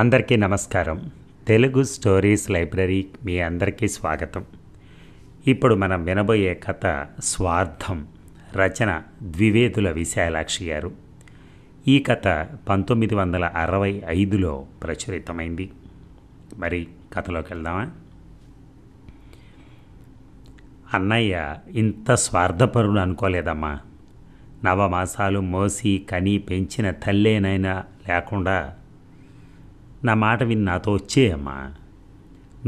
అందరికీ నమస్కారం Telugu stories library మీ అందరికీ స్వాగతం ఇప్పుడు మనం వినబోయే కథ స్వార్థం రచన ద్వివేదుల విశాలాక్షి గారు ఈ కథ పంతొమ్మిది వందల అరవై ఐదులో ప్రచురితమైంది మరి కథలోకి వెళ్దామా అన్నయ్య ఇంత స్వార్థపరులు అనుకోలేదమ్మా నవమాసాలు మోసి కని పెంచిన తల్లేనైనా లేకుండా నా మాట విని నాతో వచ్చేయమ్మా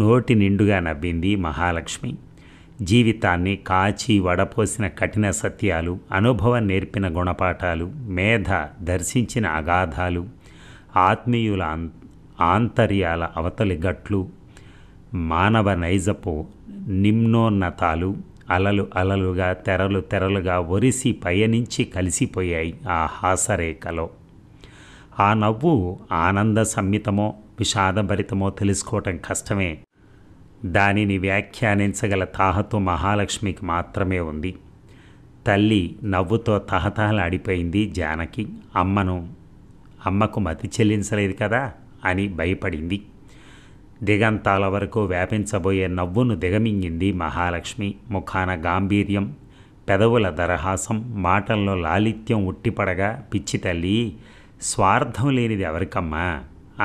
నోటి నిండుగా నవ్వింది మహాలక్ష్మి జీవితాన్ని కాచి వడపోసిన కఠిన సత్యాలు అనుభవం నేర్పిన గుణపాఠాలు మేధ దర్శించిన అగాధాలు ఆత్మీయుల ఆంతర్యాల అవతలి గట్లు మానవ నైజపు నిమ్నోన్నతాలు అలలు అలలుగా తెరలు తెరలుగా ఒరిసి పయనించి కలిసిపోయాయి ఆ హాసరేఖలో ఆ నవ్వు ఆనంద సమ్మితమో విషాదభరితమో తెలుసుకోవటం కష్టమే దానిని వ్యాఖ్యానించగల తాహతు మహాలక్ష్మికి మాత్రమే ఉంది తల్లి నవ్వుతో తహతహలాడిపోయింది జానకి అమ్మను అమ్మకు మతి చెల్లించలేదు కదా అని భయపడింది దిగంతాల వరకు వ్యాపించబోయే నవ్వును దిగమింగింది మహాలక్ష్మి ముఖాన గాంభీర్యం పెదవుల దరహాసం మాటల్లో లాలిత్యం ఉట్టిపడగా పిచ్చి తల్లి స్వార్థం లేనిది ఎవరికమ్మా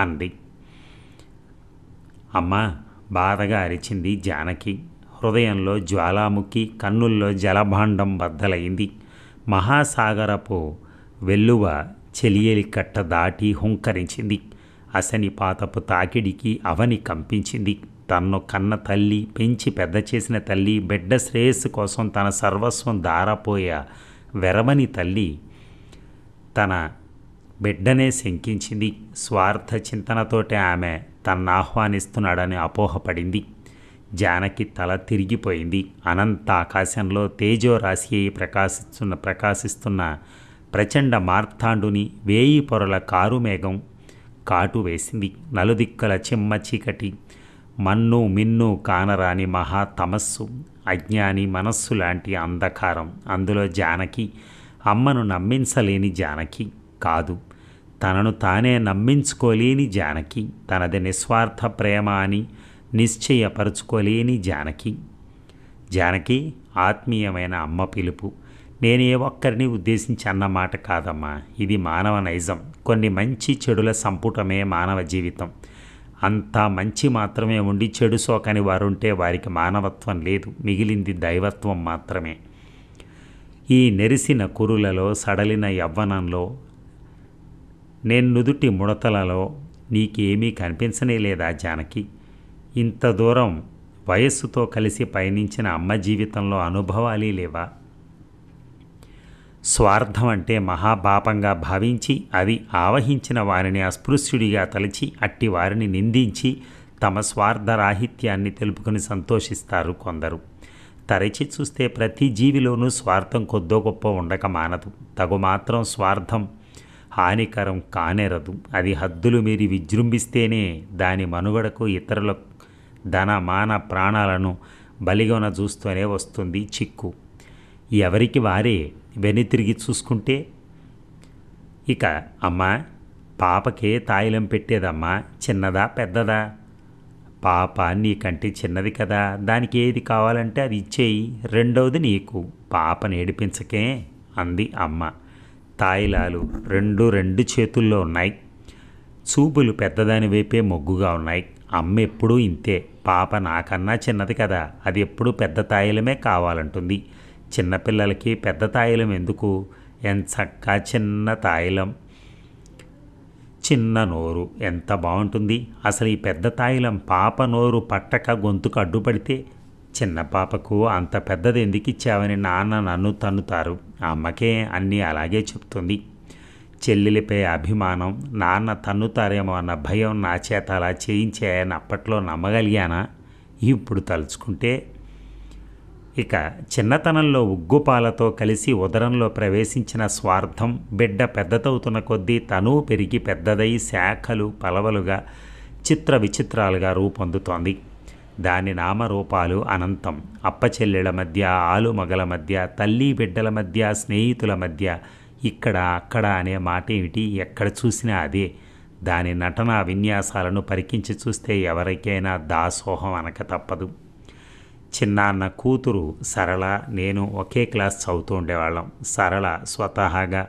అంది అమ్మ బాధగా అరిచింది జానకి హృదయంలో జ్వాలాముఖి కన్నుల్లో జలభాండం బద్దలైంది మహాసాగరపు వెల్లువ చెలియలి కట్ట దాటి హుంకరించింది పాతపు తాకిడికి అవని కంపించింది తన్ను కన్న తల్లి పెంచి పెద్ద చేసిన తల్లి బిడ్డ శ్రేయస్సు కోసం తన సర్వస్వం దారపోయే వెరమని తల్లి తన బిడ్డనే శంకించింది స్వార్థ చింతనతోటే ఆమె తన్నాహ్వానిస్తున్నాడని అపోహపడింది జానకి తల తిరిగిపోయింది అనంత ఆకాశంలో తేజోరాశి ప్రకాశిస్తున్న ప్రకాశిస్తున్న ప్రచండ మార్తాండుని వేయి పొరల కారుమేఘం కాటు వేసింది నలుదిక్కల చిమ్మ చీకటి మన్ను మిన్ను కానరాని మహా తమస్సు అజ్ఞాని మనస్సు లాంటి అంధకారం అందులో జానకి అమ్మను నమ్మించలేని జానకి కాదు తనను తానే నమ్మించుకోలేని జానకి తనది నిస్వార్థ ప్రేమ అని నిశ్చయపరుచుకోలేని జానకి జానకి ఆత్మీయమైన అమ్మ పిలుపు నేను ఏ ఒక్కరిని ఉద్దేశించి అన్నమాట కాదమ్మా ఇది మానవ నైజం కొన్ని మంచి చెడుల సంపుటమే మానవ జీవితం అంతా మంచి మాత్రమే ఉండి చెడు సోకని వారుంటే వారికి మానవత్వం లేదు మిగిలింది దైవత్వం మాత్రమే ఈ నెరిసిన కురులలో సడలిన యవ్వనంలో నేను నుదుటి ముడతలలో నీకేమీ కనిపించనే లేదా జానకి ఇంత దూరం వయస్సుతో కలిసి పయనించిన అమ్మ జీవితంలో అనుభవాలే లేవా స్వార్థం అంటే మహాపాపంగా భావించి అది ఆవహించిన వారిని అస్పృశ్యుడిగా తలచి అట్టి వారిని నిందించి తమ స్వార్థ రాహిత్యాన్ని తెలుపుకుని సంతోషిస్తారు కొందరు తరచి చూస్తే ప్రతి జీవిలోనూ స్వార్థం కొద్దో గొప్ప ఉండక మానదు తగు మాత్రం స్వార్థం హానికరం కానేరదు అది హద్దులు మీరి విజృంభిస్తేనే దాని మనుగడకు ఇతరుల ధన మాన ప్రాణాలను బలిగొన చూస్తూనే వస్తుంది చిక్కు ఎవరికి వారే వెనుతిరిగి చూసుకుంటే ఇక అమ్మా పాపకే తాయిలం పెట్టేదమ్మా చిన్నదా పెద్దదా పాప నీకంటే చిన్నది కదా దానికి ఏది కావాలంటే అది ఇచ్చేయి రెండవది నీకు పాప నేడిపించకే అంది అమ్మ తాయిలాలు రెండు రెండు చేతుల్లో ఉన్నాయి చూపులు పెద్దదాని వైపే మొగ్గుగా ఉన్నాయి అమ్మ ఎప్పుడూ ఇంతే పాప నాకన్నా చిన్నది కదా అది ఎప్పుడూ పెద్ద తాయిలమే కావాలంటుంది చిన్నపిల్లలకి పెద్ద తాయిలం ఎందుకు ఎంచక్క చిన్న తాయిలం చిన్న నోరు ఎంత బాగుంటుంది అసలు ఈ పెద్ద తాయిలం పాప నోరు పట్టక గొంతుకు అడ్డుపడితే చిన్న పాపకు అంత పెద్దది ఎందుకు ఇచ్చావని నాన్న నన్ను తన్నుతారు ఆ అమ్మకే అన్నీ అలాగే చెప్తుంది చెల్లెలిపై అభిమానం నాన్న తన్నుతారేమో అన్న భయం నా చేత అలా చేయించాయని అప్పట్లో నమ్మగలిగానా ఇప్పుడు తలుచుకుంటే ఇక చిన్నతనంలో ఉగ్గుపాలతో కలిసి ఉదరంలో ప్రవేశించిన స్వార్థం బిడ్డ పెద్దతవుతున్న కొద్దీ తను పెరిగి పెద్దదై శాఖలు పలవలుగా చిత్ర విచిత్రాలుగా రూపొందుతోంది దాని నామరూపాలు అనంతం అప్పచెల్లెల మధ్య ఆలుమగల మధ్య తల్లి బిడ్డల మధ్య స్నేహితుల మధ్య ఇక్కడ అక్కడ అనే మాట ఏమిటి ఎక్కడ చూసినా అదే దాని నటన విన్యాసాలను పరికించి చూస్తే ఎవరికైనా దాసోహం అనక తప్పదు చిన్నాన్న కూతురు సరళ నేను ఒకే క్లాస్ చదువుతూ ఉండేవాళ్ళం సరళ స్వతహాగా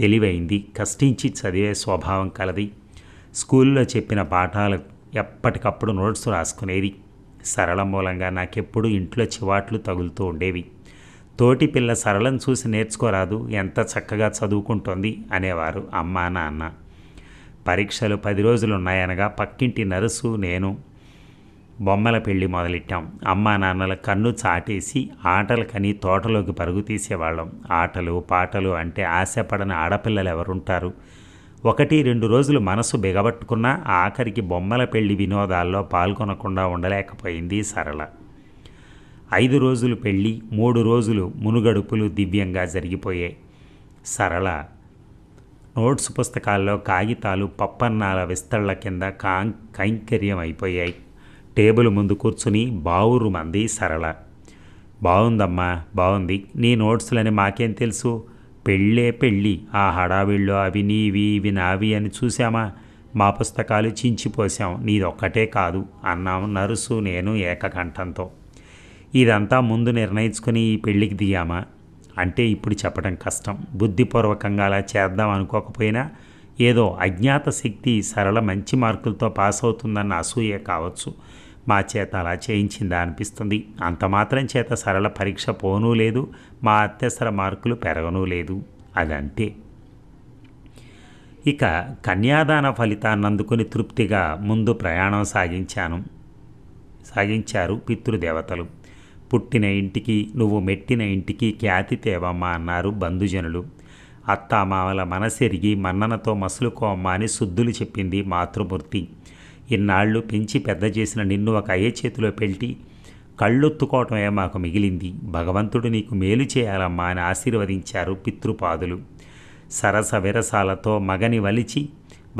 తెలివైంది కష్టించి చదివే స్వభావం కలది స్కూల్లో చెప్పిన పాఠాలు ఎప్పటికప్పుడు నోట్స్ రాసుకునేది సరళ మూలంగా నాకెప్పుడు ఇంట్లో చివాట్లు తగులుతూ ఉండేవి తోటి పిల్ల సరళం చూసి నేర్చుకోరాదు ఎంత చక్కగా చదువుకుంటోంది అనేవారు అమ్మ నాన్న పరీక్షలు పది రోజులు ఉన్నాయనగా పక్కింటి నరుసు నేను బొమ్మల పెళ్లి మొదలెట్టాం అమ్మా నాన్నల కన్ను చాటేసి ఆటలకని తోటలోకి పరుగు తీసేవాళ్ళం ఆటలు పాటలు అంటే ఆశపడని ఆడపిల్లలు ఎవరుంటారు ఒకటి రెండు రోజులు మనసు బిగబట్టుకున్నా ఆఖరికి బొమ్మల పెళ్లి వినోదాల్లో పాల్గొనకుండా ఉండలేకపోయింది సరళ ఐదు రోజులు పెళ్ళి మూడు రోజులు మునుగడుపులు దివ్యంగా జరిగిపోయాయి సరళ నోట్స్ పుస్తకాల్లో కాగితాలు పప్పన్నాల విస్తళ్ల కింద కాం కైంకర్యం అయిపోయాయి టేబుల్ ముందు కూర్చుని బావురు మంది సరళ బాగుందమ్మా బాగుంది నీ నోట్స్లని మాకేం తెలుసు పెళ్ళే పెళ్ళి ఆ హడావిళ్ళు అవి నీవి ఇవి నావి అని చూశామా మా పుస్తకాలు చించిపోశాం నీదొక్కటే కాదు అన్నాం నరుసు నేను ఏకకంఠంతో ఇదంతా ముందు నిర్ణయించుకుని ఈ పెళ్ళికి దిగామా అంటే ఇప్పుడు చెప్పడం కష్టం బుద్ధిపూర్వకంగా అలా చేద్దాం అనుకోకపోయినా ఏదో అజ్ఞాత శక్తి సరళ మంచి మార్కులతో పాస్ అవుతుందన్న అసూయ కావచ్చు మా చేత అలా చేయించిందా అనిపిస్తుంది అంత మాత్రం చేత సరళ పరీక్ష పోనూ లేదు మా అత్యవసర మార్కులు పెరగనూ లేదు అదంతే ఇక కన్యాదాన ఫలితాన్ని అందుకుని తృప్తిగా ముందు ప్రయాణం సాగించాను సాగించారు పితృదేవతలు పుట్టిన ఇంటికి నువ్వు మెట్టిన ఇంటికి ఖ్యాతి తేవమ్మా అన్నారు బంధుజనులు అత్తామావల మనసెరిగి మన్ననతో మసులుకోమ్మా అని శుద్ధులు చెప్పింది మాతృమూర్తి ఇన్నాళ్ళు పెంచి పెద్ద చేసిన నిన్ను ఒక అయ్యే చేతిలో పెట్టి కళ్ళొత్తుకోవటమే మాకు మిగిలింది భగవంతుడు నీకు మేలు చేయాలమ్మా అని ఆశీర్వదించారు పితృపాదులు సరస విరసాలతో మగని వలిచి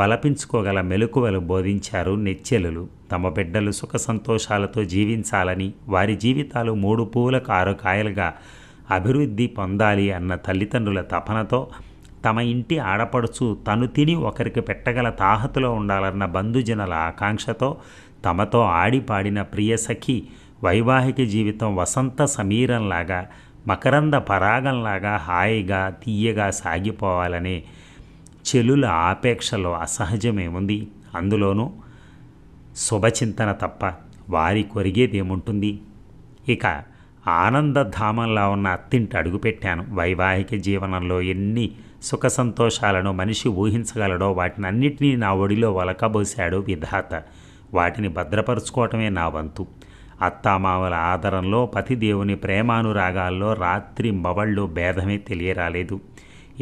బలపించుకోగల మెలకువలు బోధించారు నెచ్చెలులు తమ బిడ్డలు సుఖ సంతోషాలతో జీవించాలని వారి జీవితాలు మూడు పూలకు ఆరు కాయలుగా అభివృద్ధి పొందాలి అన్న తల్లిదండ్రుల తపనతో తమ ఇంటి ఆడపడుచు తను తిని ఒకరికి పెట్టగల తాహతులో ఉండాలన్న బంధుజనుల ఆకాంక్షతో తమతో ఆడిపాడిన ప్రియసఖి వైవాహిక జీవితం వసంత సమీరంలాగా మకరంద పరాగంలాగా హాయిగా తీయగా సాగిపోవాలనే చెలుల ఆపేక్షలో అసహజమేముంది అందులోనూ శుభచింతన తప్ప వారి కొరిగేదేముంటుంది ఇక ఆనందధామంలా ఉన్న అత్తింటి అడుగుపెట్టాను వైవాహిక జీవనంలో ఎన్ని సుఖ సంతోషాలను మనిషి ఊహించగలడో వాటిని అన్నిటినీ నా ఒడిలో వలకబోశాడు విధాత వాటిని భద్రపరుచుకోవటమే నా వంతు అత్తామామల ఆదరంలో పతిదేవుని ప్రేమానురాగాల్లో రాత్రి మవళ్ళు భేదమే తెలియరాలేదు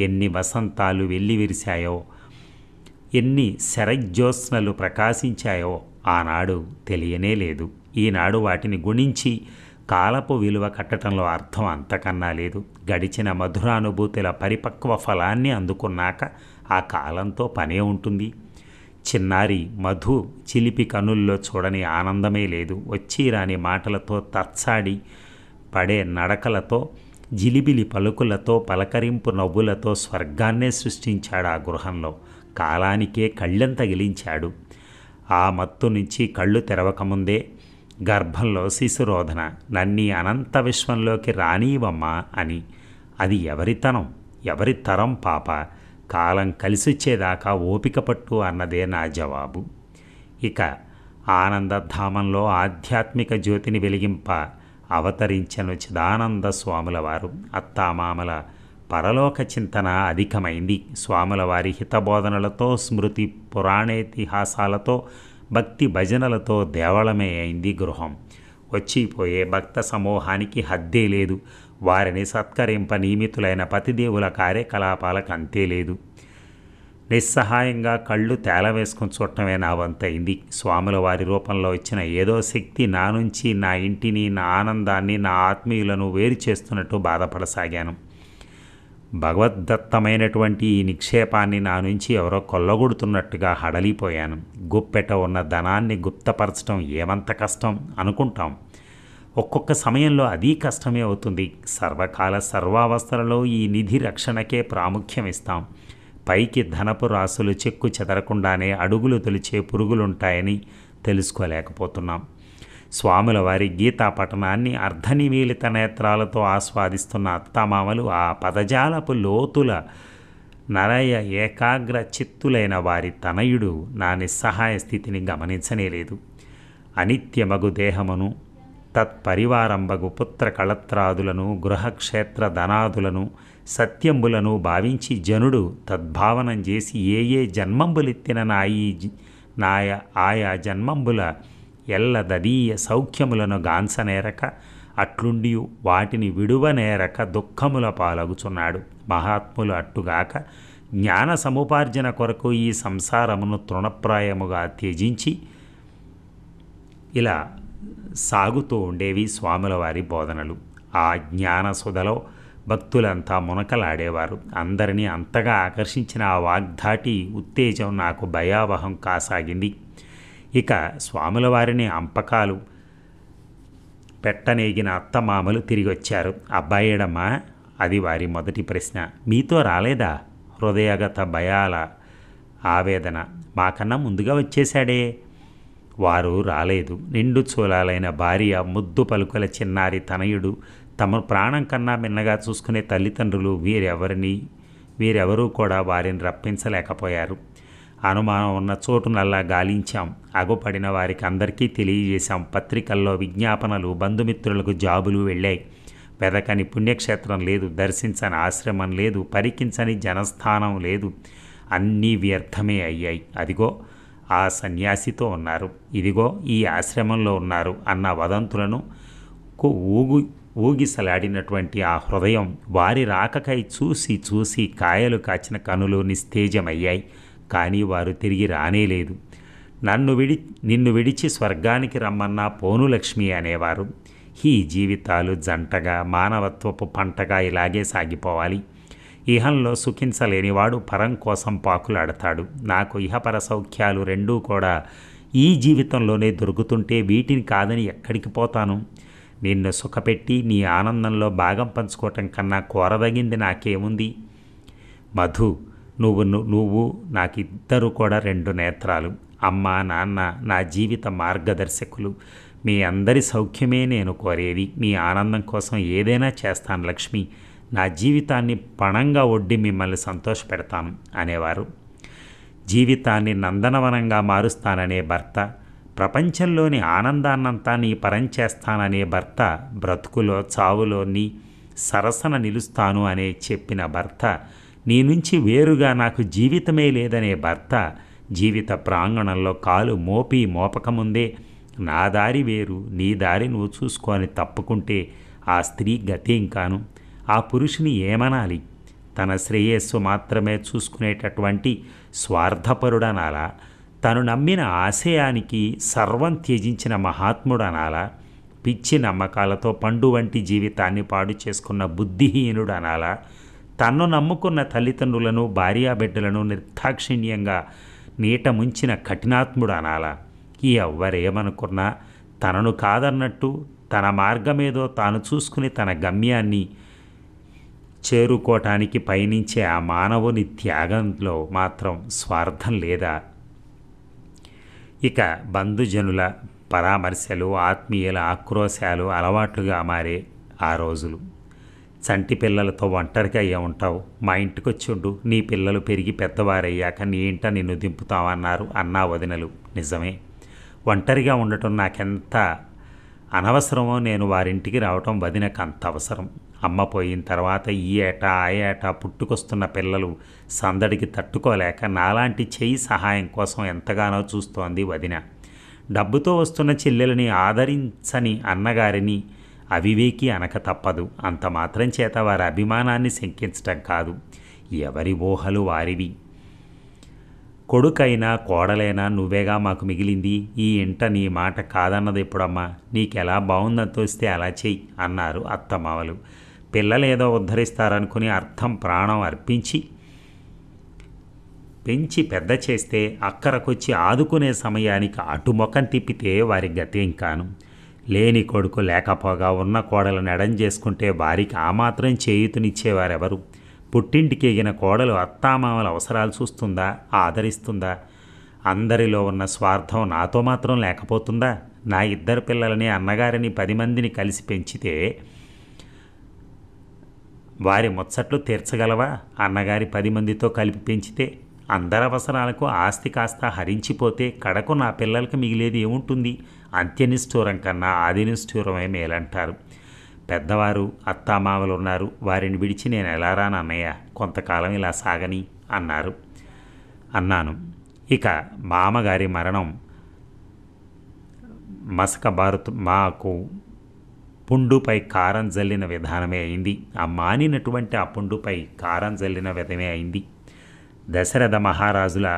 ఎన్ని వసంతాలు వెళ్ళి విరిశాయో ఎన్ని శరజ్యోత్స్నలు ప్రకాశించాయో ఆనాడు తెలియనే లేదు ఈనాడు వాటిని గుణించి కాలపు విలువ కట్టడంలో అర్థం అంతకన్నా లేదు గడిచిన మధురానుభూతుల పరిపక్వ ఫలాన్ని అందుకున్నాక ఆ కాలంతో పనే ఉంటుంది చిన్నారి మధు చిలిపి కనుల్లో చూడని ఆనందమే లేదు వచ్చి రాని మాటలతో తత్సాడి పడే నడకలతో జిలిబిలి పలుకులతో పలకరింపు నవ్వులతో స్వర్గాన్నే సృష్టించాడు ఆ గృహంలో కాలానికే కళ్ళెంత గెలించాడు ఆ మత్తు నుంచి కళ్ళు తెరవకముందే గర్భంలో శిశురోధన నన్ని అనంత విశ్వంలోకి రానీవమ్మా అని అది ఎవరితనం ఎవరి తరం పాప కాలం కలిసిచ్చేదాకా ఓపిక పట్టు అన్నదే నా జవాబు ఇక ఆనందధామంలో ఆధ్యాత్మిక జ్యోతిని వెలిగింప అవతరించను చిదానంద స్వాములవారు అత్తామామల పరలోక చింతన అధికమైంది స్వాముల వారి హితబోధనలతో స్మృతి పురాణేతిహాసాలతో భక్తి భజనలతో దేవాలయమే అయింది గృహం వచ్చిపోయే భక్త సమూహానికి హద్దే లేదు వారిని సత్కరింప నియమితులైన పతిదేవుల కార్యకలాపాలకు అంతే లేదు నిస్సహాయంగా కళ్ళు తేలవేసుకుని చూడటమే నా వంతైంది స్వాముల వారి రూపంలో వచ్చిన ఏదో శక్తి నా నుంచి నా ఇంటిని నా ఆనందాన్ని నా ఆత్మీయులను వేరు చేస్తున్నట్టు బాధపడసాగాను భగవద్దత్తమైనటువంటి ఈ నిక్షేపాన్ని నా నుంచి ఎవరో కొల్లగొడుతున్నట్టుగా హడలిపోయాను గుప్పెట ఉన్న ధనాన్ని గుప్తపరచడం ఏమంత కష్టం అనుకుంటాం ఒక్కొక్క సమయంలో అదీ కష్టమే అవుతుంది సర్వకాల సర్వావస్థలలో ఈ నిధి రక్షణకే ప్రాముఖ్యం ఇస్తాం పైకి ధనపు రాసులు చెక్కు చెదరకుండానే అడుగులు తొలిచే పురుగులుంటాయని తెలుసుకోలేకపోతున్నాం స్వాముల వారి గీతా పఠనాన్ని అర్ధనిమీలిత నేత్రాలతో ఆస్వాదిస్తున్న అత్తమామలు ఆ పదజాలపు లోతుల నరయ ఏకాగ్ర చిత్తులైన వారి తనయుడు నా నిస్సహాయ స్థితిని గమనించనేలేదు అనిత్యమగు దేహమును తత్పరివారంబగు పుత్ర కళత్రాదులను గృహక్షేత్ర ధనాదులను సత్యంబులను భావించి జనుడు తద్భావనం చేసి ఏ ఏ జన్మంబులెత్తిన నా ఈ నాయ ఆయా జన్మంబుల ఎల్ల దదీయ సౌఖ్యములను నేరక అట్లుండి వాటిని విడువనేరక దుఃఖముల పాలగుచున్నాడు మహాత్ములు అట్టుగాక జ్ఞాన సముపార్జన కొరకు ఈ సంసారమును తృణప్రాయముగా త్యజించి ఇలా సాగుతూ ఉండేవి స్వాముల వారి బోధనలు ఆ జ్ఞాన సుధలో భక్తులంతా మునకలాడేవారు అందరినీ అంతగా ఆకర్షించిన ఆ వాగ్ధాటి ఉత్తేజం నాకు భయావహం కాసాగింది ఇక స్వాముల వారిని అంపకాలు పెట్టనేగిన అత్తమామలు తిరిగి వచ్చారు అబ్బాయిడమ్మా అది వారి మొదటి ప్రశ్న మీతో రాలేదా హృదయగత భయాల ఆవేదన మాకన్నా ముందుగా వచ్చేశాడే వారు రాలేదు నిండు చూలాలైన భార్య ముద్దు పలుకల చిన్నారి తనయుడు తమ ప్రాణం కన్నా మిన్నగా చూసుకునే తల్లిదండ్రులు వీరెవరిని వీరెవరూ కూడా వారిని రప్పించలేకపోయారు అనుమానం ఉన్న చోటునల్లా గాలించాం అగుపడిన వారికి అందరికీ తెలియజేశాం పత్రికల్లో విజ్ఞాపనలు బంధుమిత్రులకు జాబులు వెళ్ళాయి వెదకని పుణ్యక్షేత్రం లేదు దర్శించని ఆశ్రమం లేదు పరికించని జనస్థానం లేదు అన్నీ వ్యర్థమే అయ్యాయి అదిగో ఆ సన్యాసితో ఉన్నారు ఇదిగో ఈ ఆశ్రమంలో ఉన్నారు అన్న వదంతులను ఊగు ఊగిసలాడినటువంటి ఆ హృదయం వారి రాకకై చూసి చూసి కాయలు కాచిన కనులు నిస్తేజమయ్యాయి కానీ వారు తిరిగి రానేలేదు నన్ను విడి నిన్ను విడిచి స్వర్గానికి రమ్మన్న పోనులక్ష్మి అనేవారు ఈ జీవితాలు జంటగా మానవత్వపు పంటగా ఇలాగే సాగిపోవాలి ఇహంలో సుఖించలేనివాడు పరం కోసం పాకులాడతాడు నాకు ఇహపర సౌఖ్యాలు రెండూ కూడా ఈ జీవితంలోనే దొరుకుతుంటే వీటిని కాదని ఎక్కడికి పోతాను నిన్ను సుఖపెట్టి నీ ఆనందంలో భాగం పంచుకోవటం కన్నా కోరదగింది నాకేముంది మధు నువ్వు నువ్వు నాకిద్దరు కూడా రెండు నేత్రాలు అమ్మ నాన్న నా జీవిత మార్గదర్శకులు మీ అందరి సౌఖ్యమే నేను కోరేది మీ ఆనందం కోసం ఏదైనా చేస్తాను లక్ష్మి నా జీవితాన్ని పణంగా ఒడ్డి మిమ్మల్ని సంతోషపెడతాను అనేవారు జీవితాన్ని నందనవనంగా మారుస్తాననే భర్త ప్రపంచంలోని ఆనందాన్నంతా నీ పరం చేస్తాననే భర్త బ్రతుకులో చావులో నీ సరసన నిలుస్తాను అనే చెప్పిన భర్త నీ నుంచి వేరుగా నాకు జీవితమే లేదనే భర్త జీవిత ప్రాంగణంలో కాలు మోపి మోపకముందే నా దారి వేరు నీ దారి నువ్వు చూసుకొని తప్పుకుంటే ఆ స్త్రీ గతేం కాను ఆ పురుషుని ఏమనాలి తన శ్రేయస్సు మాత్రమే చూసుకునేటటువంటి స్వార్థపరుడనాలా తను నమ్మిన ఆశయానికి సర్వం త్యజించిన మహాత్ముడనాలా పిచ్చి నమ్మకాలతో పండు వంటి జీవితాన్ని పాడు చేసుకున్న బుద్ధిహీనుడనాలా తన్ను నమ్ముకున్న తల్లిదండ్రులను భార్యాబిడ్డలను నిర్దాక్షిణ్యంగా నీట ముంచిన కఠినాత్ముడు అనాలా ఎవ్వరేమనుకున్నా తనను కాదన్నట్టు తన మార్గమేదో తాను చూసుకుని తన గమ్యాన్ని చేరుకోవటానికి పయనించే ఆ మానవుని త్యాగంలో మాత్రం స్వార్థం లేదా ఇక బంధుజనుల పరామర్శలు ఆత్మీయుల ఆక్రోశాలు అలవాట్లుగా మారే ఆ రోజులు చంటి పిల్లలతో ఒంటరిగా అయ్యే ఉంటావు మా ఇంటికి వచ్చిండు నీ పిల్లలు పెరిగి పెద్దవారయ్యాక నీ ఇంట నిన్ను దింపుతామన్నారు అన్నా వదినలు నిజమే ఒంటరిగా ఉండటం నాకెంత అనవసరమో నేను వారింటికి రావటం వదినకు అంత అవసరం అమ్మ పోయిన తర్వాత ఈ ఏట ఆ ఏట పుట్టుకొస్తున్న పిల్లలు సందడికి తట్టుకోలేక నాలాంటి చేయి సహాయం కోసం ఎంతగానో చూస్తోంది వదిన డబ్బుతో వస్తున్న చెల్లెలని ఆదరించని అన్నగారిని అవివేకి అనక తప్పదు అంత మాత్రం చేత వారి అభిమానాన్ని శంకించటం కాదు ఎవరి ఊహలు వారివి కొడుకైనా కోడలైనా నువ్వేగా మాకు మిగిలింది ఈ ఇంట నీ మాట కాదన్నది ఎప్పుడమ్మా నీకెలా బాగుందని తోస్తే అలా చెయ్యి అన్నారు అత్తమామలు పిల్లలేదో ఉద్ధరిస్తారనుకుని అర్థం ప్రాణం అర్పించి పెంచి పెద్ద చేస్తే అక్కరకొచ్చి ఆదుకునే సమయానికి అటుముఖం తిప్పితే వారి గతేం కాను లేని కొడుకు లేకపోగా ఉన్న కోడలను ఎడం చేసుకుంటే వారికి ఆ మాత్రం చేయూతనిచ్చేవారెవరు పుట్టింటికి ఎగిన కోడలు అత్తామామల అవసరాలు చూస్తుందా ఆదరిస్తుందా అందరిలో ఉన్న స్వార్థం నాతో మాత్రం లేకపోతుందా నా ఇద్దరు పిల్లలని అన్నగారిని పది మందిని కలిసి పెంచితే వారి ముచ్చట్లు తీర్చగలవా అన్నగారి పది మందితో కలిపి పెంచితే అందరవసరాలకు ఆస్తి కాస్త హరించిపోతే కడకు నా పిల్లలకు మిగిలేది ఏముంటుంది అంత్యనిష్ఠూరం కన్నా ఆదినిష్ఠూరమే మేలంటారు పెద్దవారు అత్తామామలు ఉన్నారు వారిని విడిచి నేను ఎలా రానన్నయ్య కొంతకాలం ఇలా సాగని అన్నారు అన్నాను ఇక మామగారి మరణం మసక భారత్ మాకు పుండుపై కారం జల్లిన విధానమే అయింది ఆ మానినటువంటి ఆ పుండుపై కారం జల్లిన విధమే అయింది దశరథ మహారాజుల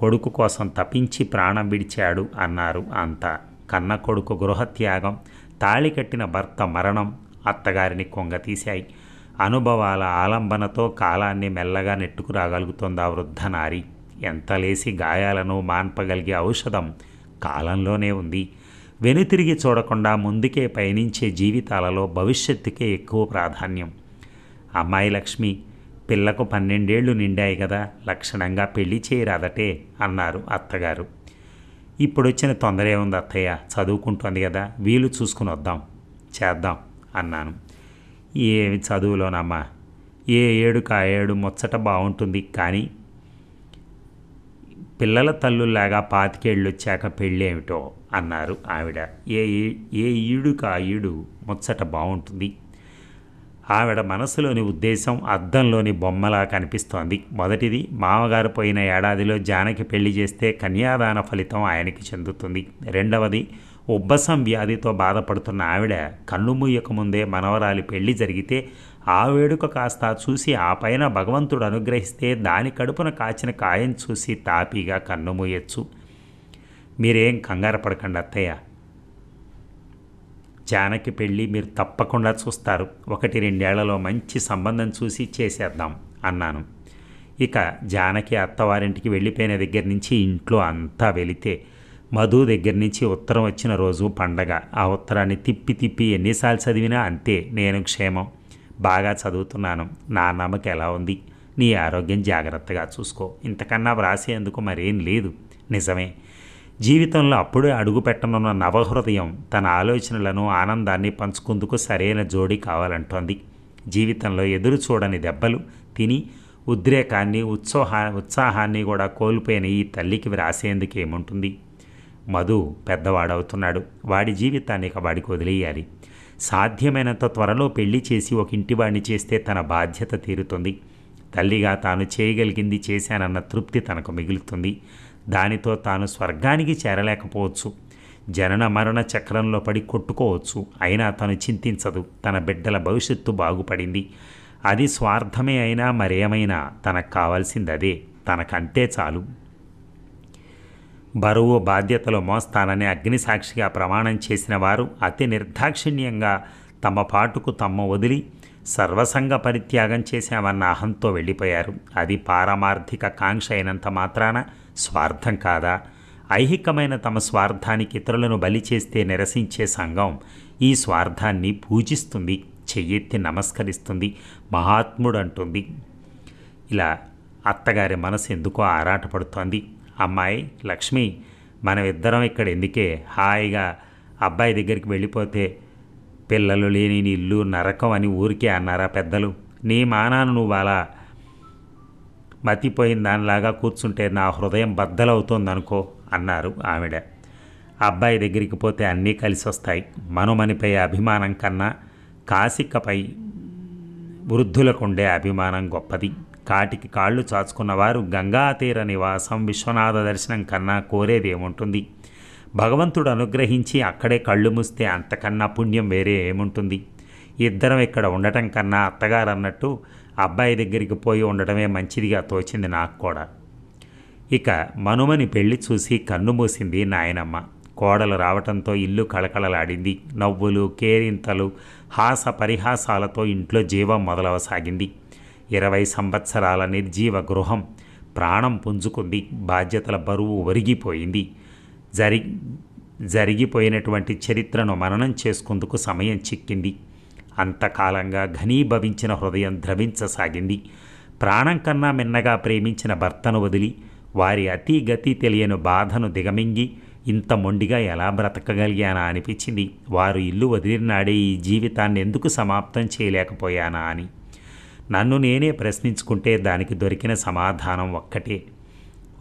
కొడుకు కోసం తపించి ప్రాణం విడిచాడు అన్నారు అంతా కన్న కొడుకు గృహత్యాగం తాళి కట్టిన భర్త మరణం అత్తగారిని కొంగతీశాయి అనుభవాల ఆలంబనతో కాలాన్ని మెల్లగా నెట్టుకురాగలుగుతోంది ఆ వృద్ధ నారి ఎంత లేసి గాయాలను మాన్పగలిగే ఔషధం కాలంలోనే ఉంది వెనుతిరిగి చూడకుండా ముందుకే పయనించే జీవితాలలో భవిష్యత్తుకే ఎక్కువ ప్రాధాన్యం అమ్మాయి లక్ష్మి పిల్లకు పన్నెండేళ్లు నిండాయి కదా లక్షణంగా పెళ్లి చేయరాదటే అన్నారు అత్తగారు ఇప్పుడు వచ్చిన తొందర ఏముంది అత్తయ్య చదువుకుంటోంది కదా వీలు చూసుకుని వద్దాం చేద్దాం అన్నాను ఏ చదువులోనమ్మా ఏ ఏడు కా ఏడు ముచ్చట బాగుంటుంది కానీ పిల్లల తల్లుల్లాగా పాతికేళ్ళు వచ్చాక పెళ్ళి ఏమిటో అన్నారు ఆవిడ ఏ ఏ ఈడు కా ఈడు ముచ్చట బాగుంటుంది ఆవిడ మనసులోని ఉద్దేశం అద్దంలోని బొమ్మలా కనిపిస్తోంది మొదటిది మామగారు పోయిన ఏడాదిలో జానకి పెళ్లి చేస్తే కన్యాదాన ఫలితం ఆయనకి చెందుతుంది రెండవది ఉబ్బసం వ్యాధితో బాధపడుతున్న ఆవిడ కన్ను ముందే మనవరాలి పెళ్లి జరిగితే ఆ వేడుక కాస్త చూసి ఆ పైన భగవంతుడు అనుగ్రహిస్తే దాని కడుపున కాచిన కాయం చూసి తాపీగా కన్ను మూయొచ్చు మీరేం కంగారు పడకండి అత్తయ్య జానకి పెళ్ళి మీరు తప్పకుండా చూస్తారు ఒకటి రెండేళ్లలో మంచి సంబంధం చూసి చేసేద్దాం అన్నాను ఇక జానకి అత్తవారింటికి వెళ్ళిపోయిన దగ్గర నుంచి ఇంట్లో అంతా వెళితే మధు దగ్గర నుంచి ఉత్తరం వచ్చిన రోజు పండగ ఆ ఉత్తరాన్ని తిప్పి తిప్పి ఎన్నిసార్లు చదివినా అంతే నేను క్షేమం బాగా చదువుతున్నాను నా నమ్మకం ఎలా ఉంది నీ ఆరోగ్యం జాగ్రత్తగా చూసుకో ఇంతకన్నా వ్రాసేందుకు మరేం లేదు నిజమే జీవితంలో అప్పుడే అడుగు పెట్టనున్న నవహృదయం తన ఆలోచనలను ఆనందాన్ని పంచుకుందుకు సరైన జోడి కావాలంటోంది జీవితంలో ఎదురు చూడని దెబ్బలు తిని ఉద్రేకాన్ని ఉత్సాహా ఉత్సాహాన్ని కూడా కోల్పోయిన ఈ తల్లికి వ్రాసేందుకు ఏముంటుంది మధు పెద్దవాడవుతున్నాడు వాడి జీవితాన్ని ఇక వాడికి వదిలేయాలి సాధ్యమైనంత త్వరలో పెళ్లి చేసి ఒక ఇంటివాడిని చేస్తే తన బాధ్యత తీరుతుంది తల్లిగా తాను చేయగలిగింది చేశానన్న తృప్తి తనకు మిగులుతుంది దానితో తాను స్వర్గానికి చేరలేకపోవచ్చు జనన మరణ చక్రంలో పడి కొట్టుకోవచ్చు అయినా తను చింతించదు తన బిడ్డల భవిష్యత్తు బాగుపడింది అది స్వార్థమే అయినా మరేమైనా తనకు కావాల్సింది అదే తనకంతే చాలు బరువు బాధ్యతలు మోస్తానని అగ్నిసాక్షిగా ప్రమాణం చేసిన వారు అతి నిర్దాక్షిణ్యంగా తమ పాటుకు తమ్మ వదిలి సర్వసంగ పరిత్యాగం చేశామన్న అహంతో వెళ్ళిపోయారు అది పారమార్థిక కాంక్ష అయినంత మాత్రాన స్వార్థం కాదా ఐహికమైన తమ స్వార్థానికి ఇతరులను బలి చేస్తే నిరసించే సంఘం ఈ స్వార్థాన్ని పూజిస్తుంది చెయ్యెత్తి నమస్కరిస్తుంది మహాత్ముడు అంటుంది ఇలా అత్తగారి మనసు ఎందుకో ఆరాటపడుతోంది అమ్మాయి లక్ష్మి మనమిద్దరం ఇక్కడ ఎందుకే హాయిగా అబ్బాయి దగ్గరికి వెళ్ళిపోతే పిల్లలు లేని ఇల్లు నరకం అని ఊరికే అన్నారా పెద్దలు నీ మానాను నువ్వు అలా మతిపోయిన దానిలాగా కూర్చుంటే నా హృదయం బద్దలవుతోందనుకో అన్నారు ఆవిడ అబ్బాయి దగ్గరికి పోతే అన్నీ కలిసి వస్తాయి మనుమనిపై అభిమానం కన్నా వృద్ధులకు వృద్ధులకుండే అభిమానం గొప్పది కాటికి కాళ్ళు చాచుకున్నవారు గంగాతీర నివాసం విశ్వనాథ దర్శనం కన్నా కోరేదేముంటుంది భగవంతుడు అనుగ్రహించి అక్కడే కళ్ళు మూస్తే అంతకన్నా పుణ్యం వేరే ఏముంటుంది ఇద్దరం ఇక్కడ ఉండటం కన్నా అత్తగారు అన్నట్టు అబ్బాయి దగ్గరికి పోయి ఉండటమే మంచిదిగా తోచింది నాకు కూడా ఇక మనుమని పెళ్లి చూసి కన్ను మూసింది నాయనమ్మ కోడలు రావటంతో ఇల్లు కళకళలాడింది నవ్వులు కేరింతలు హాస పరిహాసాలతో ఇంట్లో జీవం మొదలవసాగింది ఇరవై సంవత్సరాల నిర్జీవ గృహం ప్రాణం పుంజుకుంది బాధ్యతల బరువు ఒరిగిపోయింది జరి జరిగిపోయినటువంటి చరిత్రను మననం చేసుకుందుకు సమయం చిక్కింది అంతకాలంగా ఘనీభవించిన హృదయం ద్రవించసాగింది ప్రాణం కన్నా మిన్నగా ప్రేమించిన భర్తను వదిలి వారి అతి గతి తెలియని బాధను దిగమింగి ఇంత మొండిగా ఎలా బ్రతకగలిగానా అనిపించింది వారు ఇల్లు వదిలినాడే ఈ జీవితాన్ని ఎందుకు సమాప్తం చేయలేకపోయానా అని నన్ను నేనే ప్రశ్నించుకుంటే దానికి దొరికిన సమాధానం ఒక్కటే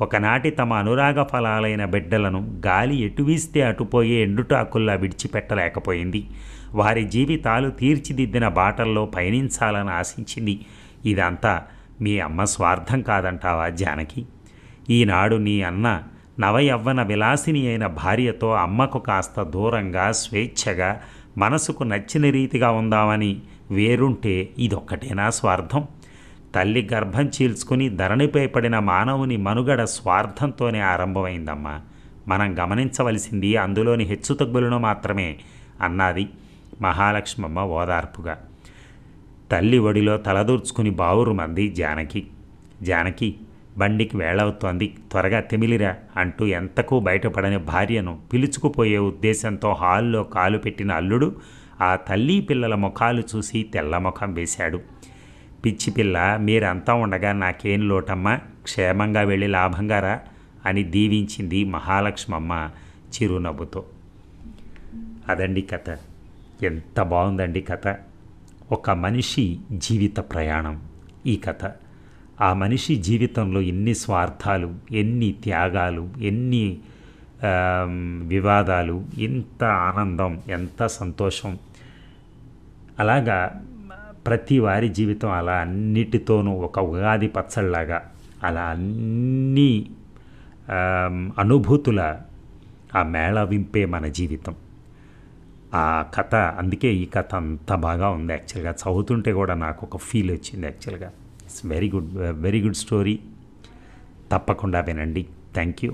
ఒకనాటి తమ అనురాగ ఫలాలైన బిడ్డలను గాలి ఎటువీస్తే అటుపోయే ఎండుటాకుల్లా విడిచిపెట్టలేకపోయింది వారి జీవితాలు తీర్చిదిద్దిన బాటల్లో పయనించాలని ఆశించింది ఇదంతా మీ అమ్మ స్వార్థం కాదంటావా జానకి ఈనాడు నీ అన్న నవయవ్వన విలాసిని అయిన భార్యతో అమ్మకు కాస్త దూరంగా స్వేచ్ఛగా మనసుకు నచ్చిన రీతిగా ఉందామని వేరుంటే ఇదొక్కటేనా స్వార్థం తల్లి గర్భం చీల్చుకుని ధరణిపై పడిన మానవుని మనుగడ స్వార్థంతోనే ఆరంభమైందమ్మా మనం గమనించవలసింది అందులోని హెచ్చుతగ్గులను మాత్రమే అన్నది మహాలక్ష్మమ్మ ఓదార్పుగా తల్లి ఒడిలో తలదూర్చుకుని బావురు మంది జానకి జానకి బండికి వేళవుతోంది త్వరగా తిమిలిరా అంటూ ఎంతకూ బయటపడని భార్యను పిలుచుకుపోయే ఉద్దేశంతో హాల్లో కాలు పెట్టిన అల్లుడు ఆ తల్లి పిల్లల ముఖాలు చూసి తెల్లముఖం వేశాడు పిచ్చి పిల్ల మీరంతా ఉండగా నాకేం లోటమ్మా క్షేమంగా వెళ్ళి లాభంగారా అని దీవించింది మహాలక్ష్మమ్మ చిరునవ్వుతో అదండి కథ ఎంత బాగుందండి కథ ఒక మనిషి జీవిత ప్రయాణం ఈ కథ ఆ మనిషి జీవితంలో ఎన్ని స్వార్థాలు ఎన్ని త్యాగాలు ఎన్ని వివాదాలు ఎంత ఆనందం ఎంత సంతోషం అలాగా ప్రతి వారి జీవితం అలా అన్నిటితోనూ ఒక ఉగాది పచ్చళ్ళలాగా అలా అన్ని అనుభూతుల ఆ మేళవింపే మన జీవితం ఆ కథ అందుకే ఈ కథ అంత బాగా ఉంది యాక్చువల్గా చదువుతుంటే కూడా నాకు ఒక ఫీల్ వచ్చింది యాక్చువల్గా it's very good very good story తప్పకుండా వినండి థ్యాంక్ యూ